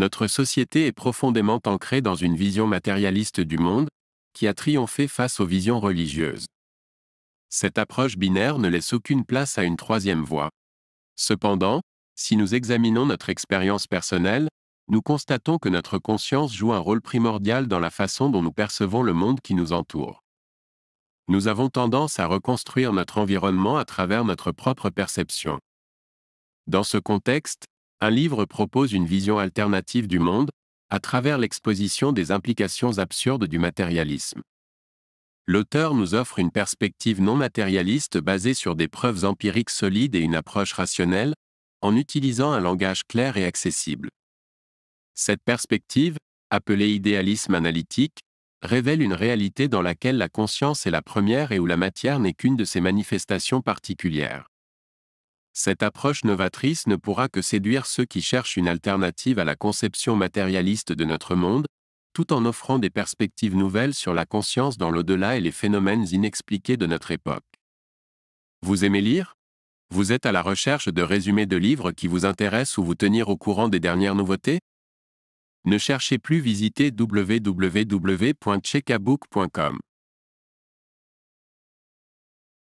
Notre société est profondément ancrée dans une vision matérialiste du monde, qui a triomphé face aux visions religieuses. Cette approche binaire ne laisse aucune place à une troisième voie. Cependant, si nous examinons notre expérience personnelle, nous constatons que notre conscience joue un rôle primordial dans la façon dont nous percevons le monde qui nous entoure. Nous avons tendance à reconstruire notre environnement à travers notre propre perception. Dans ce contexte, un livre propose une vision alternative du monde, à travers l'exposition des implications absurdes du matérialisme. L'auteur nous offre une perspective non matérialiste basée sur des preuves empiriques solides et une approche rationnelle, en utilisant un langage clair et accessible. Cette perspective, appelée idéalisme analytique, révèle une réalité dans laquelle la conscience est la première et où la matière n'est qu'une de ses manifestations particulières. Cette approche novatrice ne pourra que séduire ceux qui cherchent une alternative à la conception matérialiste de notre monde, tout en offrant des perspectives nouvelles sur la conscience dans l'au-delà et les phénomènes inexpliqués de notre époque. Vous aimez lire Vous êtes à la recherche de résumés de livres qui vous intéressent ou vous tenir au courant des dernières nouveautés Ne cherchez plus visiter www.checkabook.com.